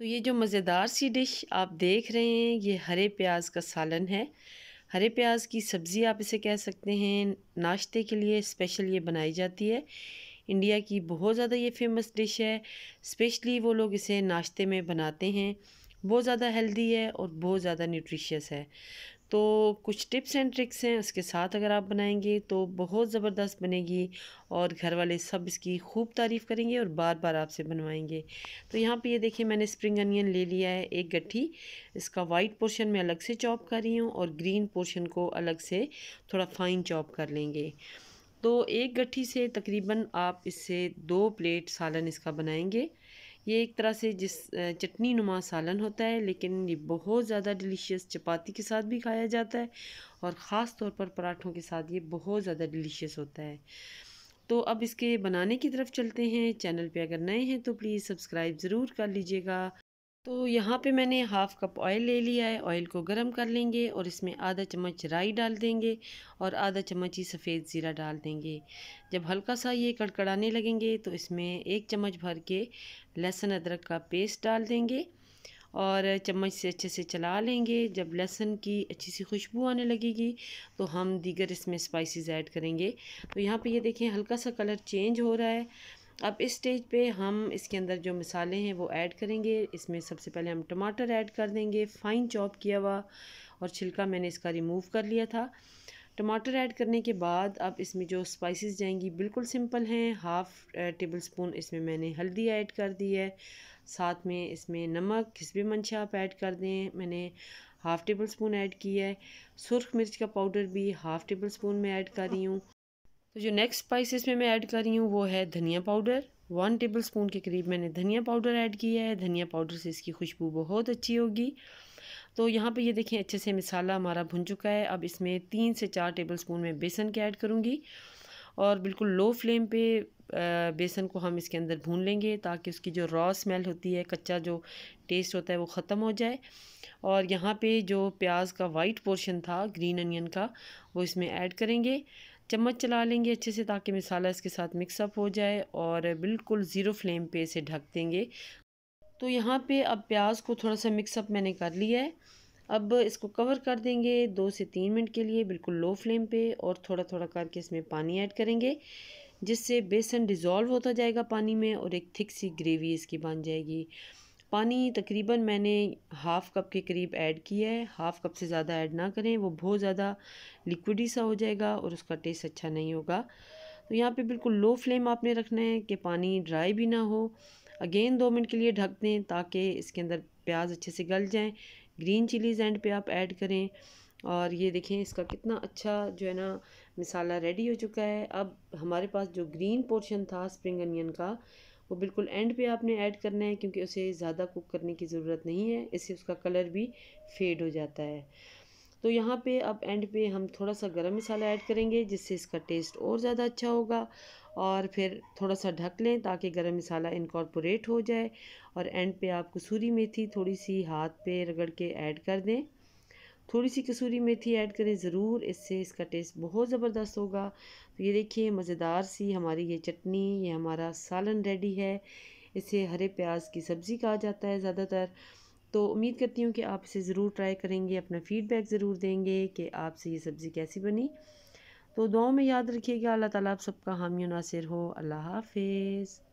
तो ये जो मज़ेदार सी डिश आप देख रहे हैं ये हरे प्याज का सालन है हरे प्याज की सब्ज़ी आप इसे कह सकते हैं नाश्ते के लिए स्पेशल ये बनाई जाती है इंडिया की बहुत ज़्यादा ये फेमस डिश है स्पेशली वो लोग इसे नाश्ते में बनाते हैं बहुत ज़्यादा हेल्दी है और बहुत ज़्यादा न्यूट्रिशियस है तो कुछ टिप्स एंड ट्रिक्स हैं उसके साथ अगर आप बनाएंगे तो बहुत ज़बरदस्त बनेगी और घर वाले सब इसकी खूब तारीफ़ करेंगे और बार बार आपसे बनवाएंगे तो यहाँ पे ये देखिए मैंने स्प्रिंग अनियन ले लिया है एक गट्ठी इसका वाइट पोर्शन मैं अलग से चॉप कर रही हूँ और ग्रीन पोर्शन को अलग से थोड़ा फाइन चॉप कर लेंगे तो एक गट्ठी से तकरीबन आप इससे दो प्लेट सालन इसका बनाएंगे ये एक तरह से जिस चटनी नुमा सालन होता है लेकिन ये बहुत ज़्यादा डिलीशियस चपाती के साथ भी खाया जाता है और ख़ास तौर पर पराठों के साथ ये बहुत ज़्यादा डिलीशियस होता है तो अब इसके बनाने की तरफ चलते हैं चैनल पे अगर नए हैं तो प्लीज़ सब्सक्राइब ज़रूर कर लीजिएगा तो यहाँ पे मैंने हाफ़ कप ऑयल ले लिया है ऑयल को गर्म कर लेंगे और इसमें आधा चम्मच राई डाल देंगे और आधा चम्मच ही सफ़ेद ज़ीरा डाल देंगे जब हल्का सा ये कड़कड़ाने लगेंगे तो इसमें एक चम्मच भर के लहसुन अदरक का पेस्ट डाल देंगे और चम्मच से अच्छे से चला लेंगे जब लहसुन की अच्छी सी खुशबू आने लगेगी तो हम दीगर इसमें स्पाइसेस ऐड करेंगे तो यहाँ पे ये देखें हल्का सा कलर चेंज हो रहा है अब इस स्टेज पे हम इसके अंदर जो मसाले हैं वो ऐड करेंगे इसमें सबसे पहले हम टमाटर ऐड कर देंगे फ़ाइन चॉप किया हुआ और छिलका मैंने इसका रिमूव कर लिया था टमाटर ऐड करने के बाद अब इसमें जो स्पाइसेस जाएंगी बिल्कुल सिंपल हैं हाफ़ टेबल स्पून इसमें मैंने हल्दी ऐड कर दी है साथ में इसमें नमक किसबी मंशा आप ऐड कर दें मैंने हाफ़ टेबल स्पून ऐड की है सुरख मिर्च का पाउडर भी हाफ़ टेबल स्पून में ऐड कर रही हूँ तो जो नेक्स्ट स्पाइस इसमें मैं ऐड कर रही हूँ वो है धनिया पाउडर वन टेबल स्पून के करीब मैंने धनिया पाउडर ऐड किया है धनिया पाउडर से इसकी खुशबू बहुत अच्छी होगी तो यहाँ पे ये देखें अच्छे से मसाला हमारा भुन चुका है अब इसमें तीन से चार टेबल स्पून मैं बेसन के ऐड करूँगी और बिल्कुल लो फ्लेम पे बेसन को हम इसके अंदर भून लेंगे ताकि उसकी जो रॉ स्मेल होती है कच्चा जो टेस्ट होता है वो ख़त्म हो जाए और यहाँ पे जो प्याज का वाइट पोर्शन था ग्रीन अनियन का वो इसमें ऐड करेंगे चम्मच चला लेंगे अच्छे से ताकि मसाला इसके साथ मिक्सअप हो जाए और बिल्कुल ज़ीरो फ्लेम पे इसे ढक देंगे तो यहाँ पे अब प्याज को थोड़ा सा मिक्सअप मैंने कर लिया है अब इसको कवर कर देंगे दो से तीन मिनट के लिए बिल्कुल लो फ्लेम पे और थोड़ा थोड़ा करके इसमें पानी ऐड करेंगे जिससे बेसन डिज़ोल्व होता जाएगा पानी में और एक थिक सी ग्रेवी इसकी बन जाएगी पानी तकरीबन मैंने हाफ़ कप के करीब ऐड किया है हाफ़ कप से ज़्यादा ऐड ना करें वो बहुत ज़्यादा लिक्विडी सा हो जाएगा और उसका टेस्ट अच्छा नहीं होगा तो यहाँ पे बिल्कुल लो फ्लेम आपने रखना है कि पानी ड्राई भी ना हो अगेन दो मिनट के लिए ढक दें ताकि इसके अंदर प्याज अच्छे से गल जाएँ ग्रीन चिलीज़ एंड पे आप ऐड करें और ये देखें इसका कितना अच्छा जो है ना मसाला रेडी हो चुका है अब हमारे पास जो ग्रीन पोर्शन था स्प्रिंग अनियन का वो बिल्कुल एंड पे आपने ऐड करना है क्योंकि उसे ज़्यादा कुक करने की ज़रूरत नहीं है इससे उसका कलर भी फेड हो जाता है तो यहाँ पे अब एंड पे हम थोड़ा सा गरम मसाला ऐड करेंगे जिससे इसका टेस्ट और ज़्यादा अच्छा होगा और फिर थोड़ा सा ढक लें ताकि गरम मसाला इनकॉर्पोरेट हो जाए और एंड पे आप कसूरी मेथी थोड़ी सी हाथ पे रगड़ के ऐड कर दें थोड़ी सी कसूरी मेथी ऐड करें ज़रूर इससे इसका टेस्ट बहुत ज़बरदस्त होगा तो ये देखिए मज़ेदार सी हमारी ये चटनी ये हमारा सालन रेडी है इसे हरे प्याज की सब्ज़ी कहा जाता है ज़्यादातर तो उम्मीद करती हूँ कि आप इसे ज़रूर ट्राई करेंगे अपना फ़ीडबैक ज़रूर देंगे कि आपसे ये सब्ज़ी कैसी बनी तो दुआओं में याद रखिएगा अल्लाह ताला आप सबका हामी नासिर हो अल्लाह हाफिज़